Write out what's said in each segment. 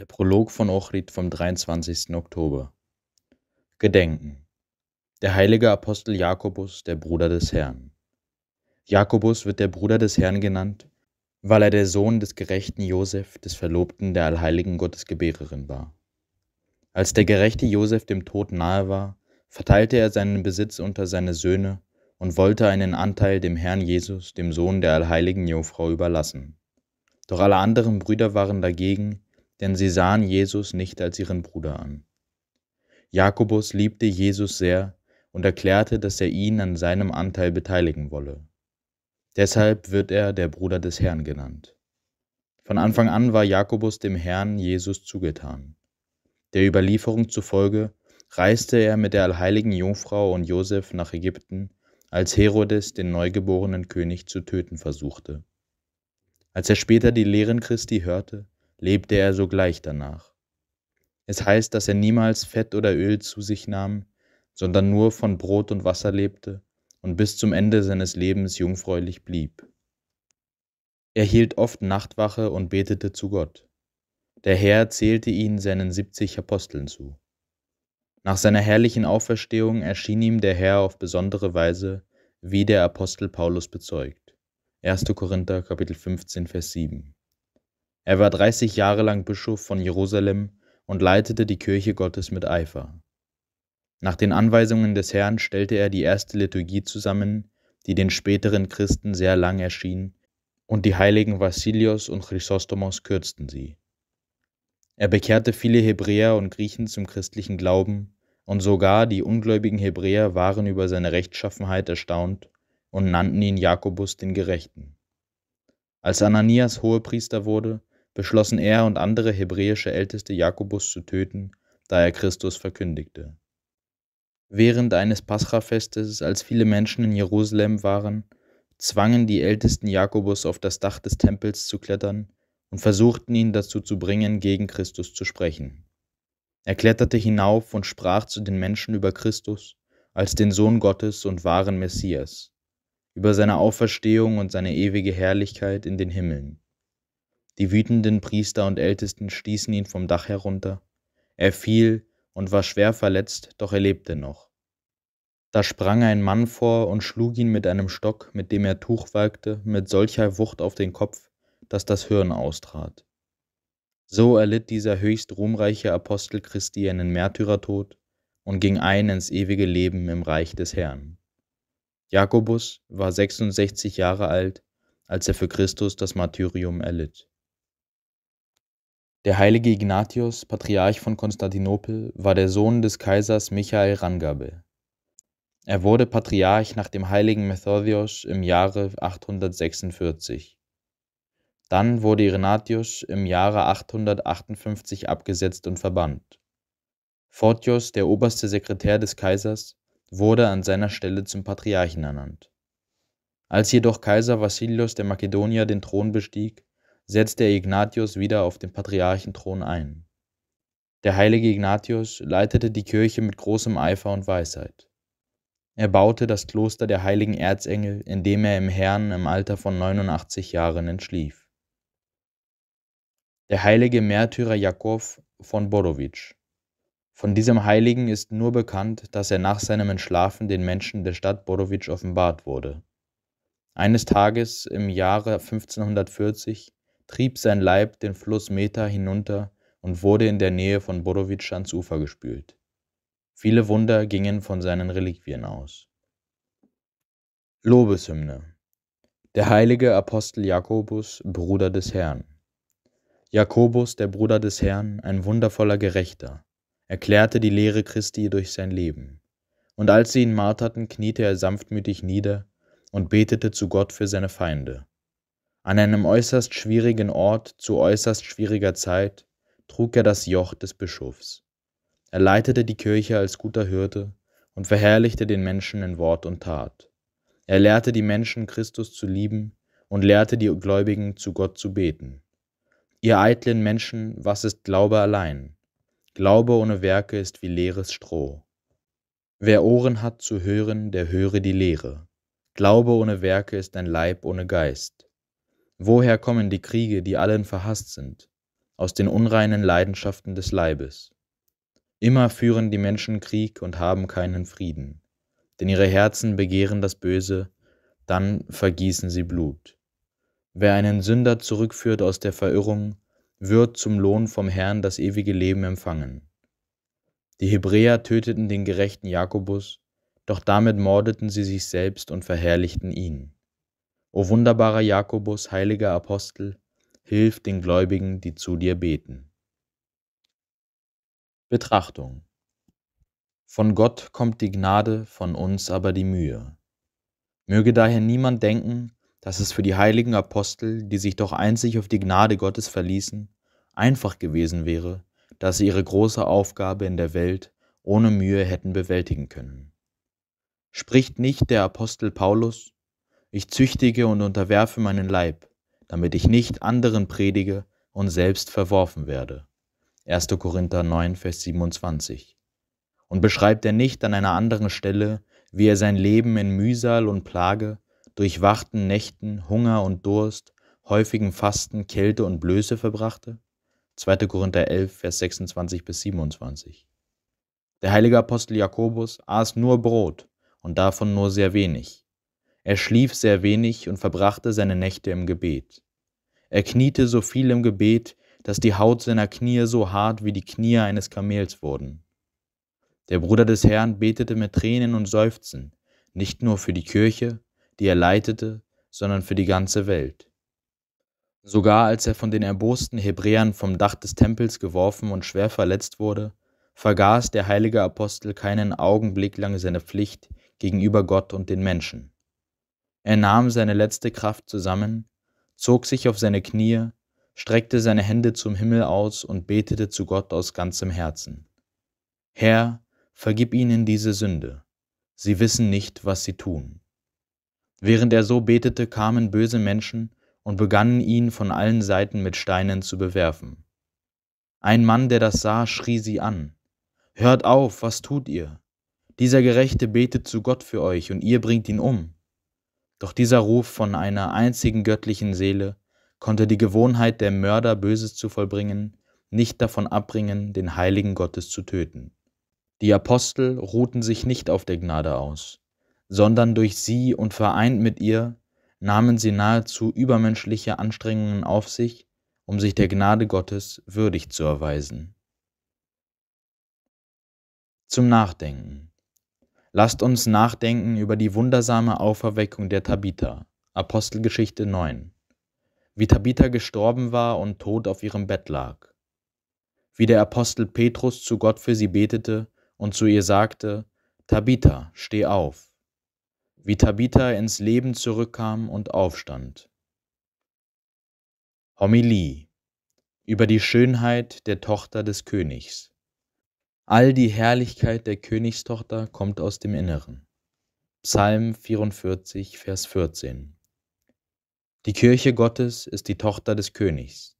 Der Prolog von Ochrid vom 23. Oktober. Gedenken. Der heilige Apostel Jakobus, der Bruder des Herrn. Jakobus wird der Bruder des Herrn genannt, weil er der Sohn des gerechten Josef, des Verlobten der allheiligen Gottesgebärerin war. Als der gerechte Josef dem Tod nahe war, verteilte er seinen Besitz unter seine Söhne und wollte einen Anteil dem Herrn Jesus, dem Sohn der allheiligen Jungfrau, überlassen. Doch alle anderen Brüder waren dagegen, denn sie sahen Jesus nicht als ihren Bruder an. Jakobus liebte Jesus sehr und erklärte, dass er ihn an seinem Anteil beteiligen wolle. Deshalb wird er der Bruder des Herrn genannt. Von Anfang an war Jakobus dem Herrn Jesus zugetan. Der Überlieferung zufolge reiste er mit der allheiligen Jungfrau und Josef nach Ägypten, als Herodes den neugeborenen König zu töten versuchte. Als er später die Lehren Christi hörte, lebte er sogleich danach. Es heißt, dass er niemals Fett oder Öl zu sich nahm, sondern nur von Brot und Wasser lebte und bis zum Ende seines Lebens jungfräulich blieb. Er hielt oft Nachtwache und betete zu Gott. Der Herr zählte ihn seinen siebzig Aposteln zu. Nach seiner herrlichen Auferstehung erschien ihm der Herr auf besondere Weise, wie der Apostel Paulus bezeugt. 1. Korinther Kapitel 15 Vers 7 er war 30 Jahre lang Bischof von Jerusalem und leitete die Kirche Gottes mit Eifer. Nach den Anweisungen des Herrn stellte er die erste Liturgie zusammen, die den späteren Christen sehr lang erschien, und die Heiligen Vassilios und Chrysostomos kürzten sie. Er bekehrte viele Hebräer und Griechen zum christlichen Glauben, und sogar die ungläubigen Hebräer waren über seine Rechtschaffenheit erstaunt und nannten ihn Jakobus den Gerechten. Als Ananias Hohepriester wurde, beschlossen er und andere hebräische Älteste Jakobus zu töten, da er Christus verkündigte. Während eines Pascha-Festes, als viele Menschen in Jerusalem waren, zwangen die Ältesten Jakobus auf das Dach des Tempels zu klettern und versuchten ihn dazu zu bringen, gegen Christus zu sprechen. Er kletterte hinauf und sprach zu den Menschen über Christus als den Sohn Gottes und wahren Messias, über seine Auferstehung und seine ewige Herrlichkeit in den Himmeln. Die wütenden Priester und Ältesten stießen ihn vom Dach herunter. Er fiel und war schwer verletzt, doch er lebte noch. Da sprang ein Mann vor und schlug ihn mit einem Stock, mit dem er Tuch walkte, mit solcher Wucht auf den Kopf, dass das Hirn austrat. So erlitt dieser höchst ruhmreiche Apostel Christi einen Märtyrertod und ging ein ins ewige Leben im Reich des Herrn. Jakobus war 66 Jahre alt, als er für Christus das Martyrium erlitt. Der heilige Ignatius, Patriarch von Konstantinopel, war der Sohn des Kaisers Michael Rangabe. Er wurde Patriarch nach dem heiligen Methodios im Jahre 846. Dann wurde Ignatius im Jahre 858 abgesetzt und verbannt. Fortios, der oberste Sekretär des Kaisers, wurde an seiner Stelle zum Patriarchen ernannt. Als jedoch Kaiser Vassilios der Makedonier den Thron bestieg, setzte Ignatius wieder auf den Patriarchenthron ein. Der heilige Ignatius leitete die Kirche mit großem Eifer und Weisheit. Er baute das Kloster der heiligen Erzengel, in dem er im Herrn im Alter von 89 Jahren entschlief. Der heilige Märtyrer Jakov von Borowitsch. Von diesem Heiligen ist nur bekannt, dass er nach seinem Entschlafen den Menschen der Stadt Borowitsch offenbart wurde. Eines Tages im Jahre 1540 trieb sein Leib den Fluss Meta hinunter und wurde in der Nähe von Borowitsch ans Ufer gespült. Viele Wunder gingen von seinen Reliquien aus. Lobeshymne Der heilige Apostel Jakobus, Bruder des Herrn. Jakobus, der Bruder des Herrn, ein wundervoller Gerechter, erklärte die Lehre Christi durch sein Leben. Und als sie ihn marterten, kniete er sanftmütig nieder und betete zu Gott für seine Feinde an einem äußerst schwierigen Ort zu äußerst schwieriger Zeit trug er das Joch des Bischofs. Er leitete die Kirche als guter Hürde und verherrlichte den Menschen in Wort und Tat. Er lehrte die Menschen, Christus zu lieben und lehrte die Gläubigen, zu Gott zu beten. Ihr eitlen Menschen, was ist Glaube allein? Glaube ohne Werke ist wie leeres Stroh. Wer Ohren hat zu hören, der höre die Lehre. Glaube ohne Werke ist ein Leib ohne Geist. Woher kommen die Kriege, die allen verhasst sind? Aus den unreinen Leidenschaften des Leibes. Immer führen die Menschen Krieg und haben keinen Frieden, denn ihre Herzen begehren das Böse, dann vergießen sie Blut. Wer einen Sünder zurückführt aus der Verirrung, wird zum Lohn vom Herrn das ewige Leben empfangen. Die Hebräer töteten den gerechten Jakobus, doch damit mordeten sie sich selbst und verherrlichten ihn. O wunderbarer Jakobus, heiliger Apostel, hilf den Gläubigen, die zu dir beten. Betrachtung Von Gott kommt die Gnade, von uns aber die Mühe. Möge daher niemand denken, dass es für die heiligen Apostel, die sich doch einzig auf die Gnade Gottes verließen, einfach gewesen wäre, dass sie ihre große Aufgabe in der Welt ohne Mühe hätten bewältigen können. Spricht nicht der Apostel Paulus, ich züchtige und unterwerfe meinen Leib, damit ich nicht anderen predige und selbst verworfen werde. 1. Korinther 9, Vers 27. Und beschreibt er nicht an einer anderen Stelle, wie er sein Leben in Mühsal und Plage, durchwachten Nächten, Hunger und Durst, häufigen Fasten, Kälte und Blöße verbrachte? 2. Korinther 11, Vers 26 bis 27. Der heilige Apostel Jakobus aß nur Brot und davon nur sehr wenig. Er schlief sehr wenig und verbrachte seine Nächte im Gebet. Er kniete so viel im Gebet, dass die Haut seiner Knie so hart wie die Knie eines Kamels wurden. Der Bruder des Herrn betete mit Tränen und Seufzen, nicht nur für die Kirche, die er leitete, sondern für die ganze Welt. Sogar als er von den erbosten Hebräern vom Dach des Tempels geworfen und schwer verletzt wurde, vergaß der heilige Apostel keinen Augenblick lang seine Pflicht gegenüber Gott und den Menschen. Er nahm seine letzte Kraft zusammen, zog sich auf seine Knie, streckte seine Hände zum Himmel aus und betete zu Gott aus ganzem Herzen. Herr, vergib ihnen diese Sünde, sie wissen nicht, was sie tun. Während er so betete, kamen böse Menschen und begannen ihn von allen Seiten mit Steinen zu bewerfen. Ein Mann, der das sah, schrie sie an. Hört auf, was tut ihr? Dieser Gerechte betet zu Gott für euch und ihr bringt ihn um. Doch dieser Ruf von einer einzigen göttlichen Seele konnte die Gewohnheit der Mörder, Böses zu vollbringen, nicht davon abbringen, den Heiligen Gottes zu töten. Die Apostel ruhten sich nicht auf der Gnade aus, sondern durch sie und vereint mit ihr nahmen sie nahezu übermenschliche Anstrengungen auf sich, um sich der Gnade Gottes würdig zu erweisen. Zum Nachdenken Lasst uns nachdenken über die wundersame Auferweckung der Tabitha. Apostelgeschichte 9. Wie Tabitha gestorben war und tot auf ihrem Bett lag. Wie der Apostel Petrus zu Gott für sie betete und zu ihr sagte: Tabitha, steh auf. Wie Tabitha ins Leben zurückkam und aufstand. Homilie über die Schönheit der Tochter des Königs. All die Herrlichkeit der Königstochter kommt aus dem Inneren. Psalm 44, Vers 14. Die Kirche Gottes ist die Tochter des Königs.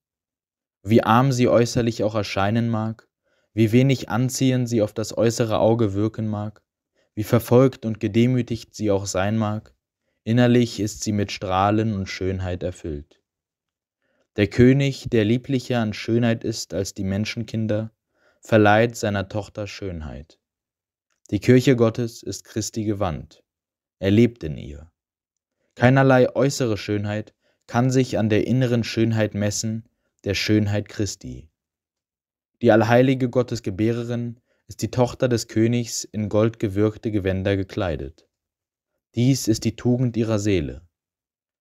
Wie arm sie äußerlich auch erscheinen mag, wie wenig anziehend sie auf das äußere Auge wirken mag, wie verfolgt und gedemütigt sie auch sein mag, innerlich ist sie mit Strahlen und Schönheit erfüllt. Der König, der lieblicher an Schönheit ist als die Menschenkinder, verleiht seiner Tochter Schönheit. Die Kirche Gottes ist Christi gewandt. Er lebt in ihr. Keinerlei äußere Schönheit kann sich an der inneren Schönheit messen, der Schönheit Christi. Die allheilige Gottesgebärerin ist die Tochter des Königs in goldgewirkte Gewänder gekleidet. Dies ist die Tugend ihrer Seele.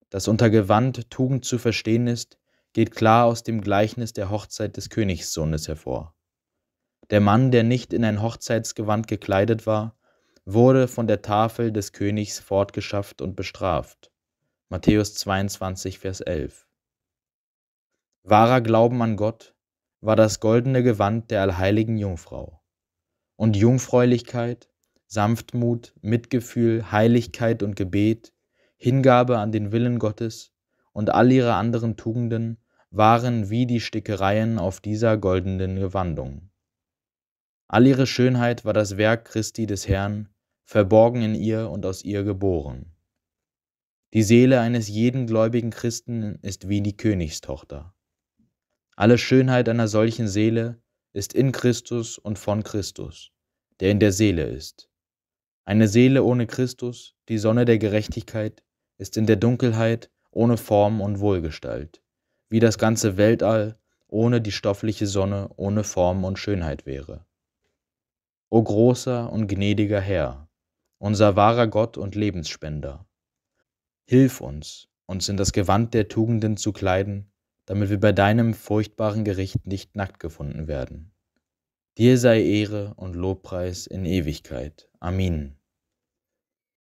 Dass unter Gewand Tugend zu verstehen ist, geht klar aus dem Gleichnis der Hochzeit des Königssohnes hervor. Der Mann, der nicht in ein Hochzeitsgewand gekleidet war, wurde von der Tafel des Königs fortgeschafft und bestraft. Matthäus 22, Vers 11. Wahrer Glauben an Gott war das goldene Gewand der allheiligen Jungfrau. Und Jungfräulichkeit, Sanftmut, Mitgefühl, Heiligkeit und Gebet, Hingabe an den Willen Gottes und all ihre anderen Tugenden waren wie die Stickereien auf dieser goldenen Gewandung. All ihre Schönheit war das Werk Christi des Herrn, verborgen in ihr und aus ihr geboren. Die Seele eines jeden gläubigen Christen ist wie die Königstochter. Alle Schönheit einer solchen Seele ist in Christus und von Christus, der in der Seele ist. Eine Seele ohne Christus, die Sonne der Gerechtigkeit, ist in der Dunkelheit ohne Form und Wohlgestalt, wie das ganze Weltall ohne die stoffliche Sonne, ohne Form und Schönheit wäre. O großer und gnädiger Herr, unser wahrer Gott und Lebensspender, hilf uns, uns in das Gewand der Tugenden zu kleiden, damit wir bei deinem furchtbaren Gericht nicht nackt gefunden werden. Dir sei Ehre und Lobpreis in Ewigkeit. Amen.